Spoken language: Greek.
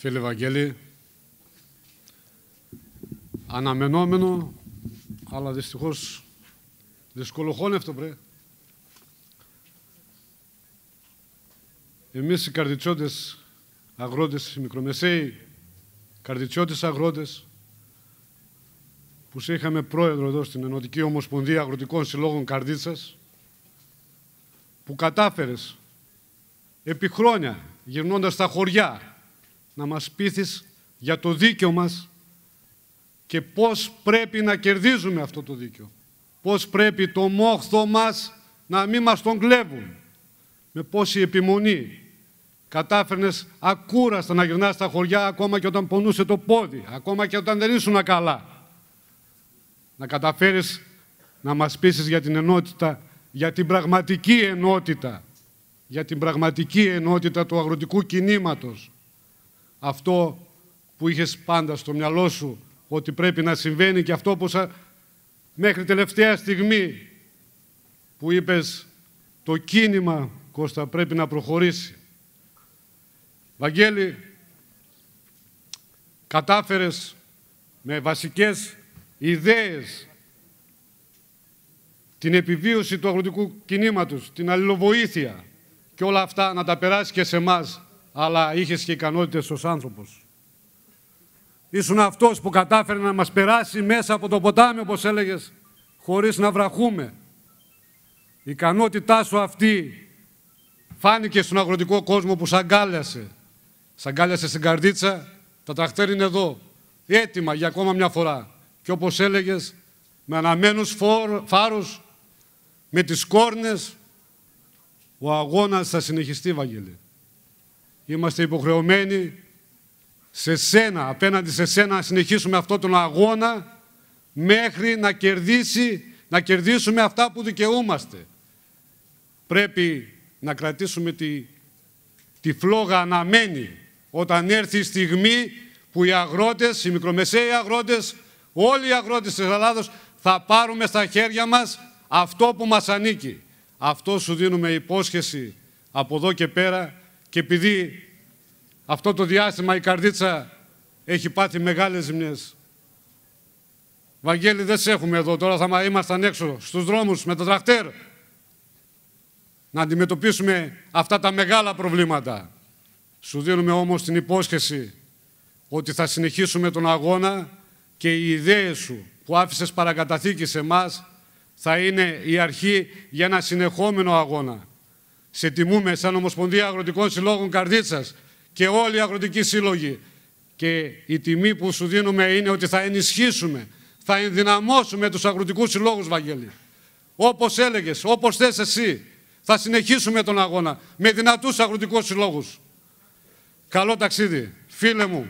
Φίλε Βαγγέλη, αναμενόμενο, αλλά δυστυχώς δυσκολοχώνευτο πρέ. Εμείς οι καρδιτσιώτες αγρότες, οι μικρομεσαίοι καρδιτσιώτες αγρότες, που σε είχαμε πρόεδρο εδώ στην Ενωτική Ομοσπονδία Αγροτικών Συλλόγων Καρδίτσας, που κατάφερες επί χρόνια γυρνώντας στα χωριά να μας πείθεις για το δίκαιο μας και πώς πρέπει να κερδίζουμε αυτό το δίκαιο. Πώς πρέπει το μόχθο μας να μην μας τον κλέβουν. Με πόση επιμονή κατάφερνες ακούραστα να γυρνάς στα χωριά ακόμα και όταν πονούσε το πόδι, ακόμα και όταν δεν ήσουν καλά. Να καταφέρεις να μας πείσεις για την ενότητα, για την πραγματική ενότητα, για την πραγματική ενότητα του αγροτικού κινήματος αυτό που είχες πάντα στο μυαλό σου ότι πρέπει να συμβαίνει και αυτό που σα... μέχρι τελευταία στιγμή που είπες το κίνημα Κώστα πρέπει να προχωρήσει. Βαγγέλη, κατάφερες με βασικές ιδέες την επιβίωση του αγροτικού κινήματος, την αλληλοβοήθεια και όλα αυτά να τα περάσει και σε μας αλλά είχες και ικανότητες ως άνθρωπος. Ήσουν αυτός που κατάφερε να μας περάσει μέσα από το ποτάμι, όπως έλεγες, χωρίς να βραχούμε. Η ικανότητά σου αυτή φάνηκε στον αγροτικό κόσμο που σαγκάλιασε. Σαγκάλιασε στην καρδίτσα, τα τραχτέρ είναι εδώ, έτοιμα για ακόμα μια φορά. Και όπως έλεγες, με αναμένους φάρου, φάρους, με τις κόρνες, ο αγώνας θα συνεχιστεί, Βαγγέλη. Είμαστε υποχρεωμένοι σε σένα, απέναντι σε σένα, να συνεχίσουμε αυτό τον αγώνα μέχρι να, κερδίσει, να κερδίσουμε αυτά που δικαιούμαστε. Πρέπει να κρατήσουμε τη, τη φλόγα αναμένη όταν έρθει η στιγμή που οι αγρότες, οι μικρομεσαίοι αγρότες, όλοι οι αγρότες της Ελλάδος θα πάρουμε στα χέρια μας αυτό που μας ανήκει. Αυτό σου δίνουμε υπόσχεση από εδώ και πέρα και επειδή αυτό το διάστημα η καρδίτσα έχει πάθει μεγάλες ζημιές. Βαγγέλη, δεν σε έχουμε εδώ, τώρα θα ήμασταν έξω, στους δρόμους, με το τρακτέρ. Να αντιμετωπίσουμε αυτά τα μεγάλα προβλήματα. Σου δίνουμε όμως την υπόσχεση ότι θα συνεχίσουμε τον αγώνα και οι ιδέες σου που άφησες παρακαταθήκη σε μας θα είναι η αρχή για ένα συνεχόμενο αγώνα. Σε τιμούμε σαν Ομοσπονδία Αγροτικών Συλλόγων Καρδίτσας και όλοι οι αγροτικοί σύλλογοι. Και η τιμή που σου δίνουμε είναι ότι θα ενισχύσουμε, θα ενδυναμώσουμε τους αγροτικούς συλλόγους, Βαγγέλη. Όπως έλεγες, όπως θες εσύ, θα συνεχίσουμε τον αγώνα με δυνατούς αγροτικούς συλλόγους. Καλό ταξίδι, φίλε μου.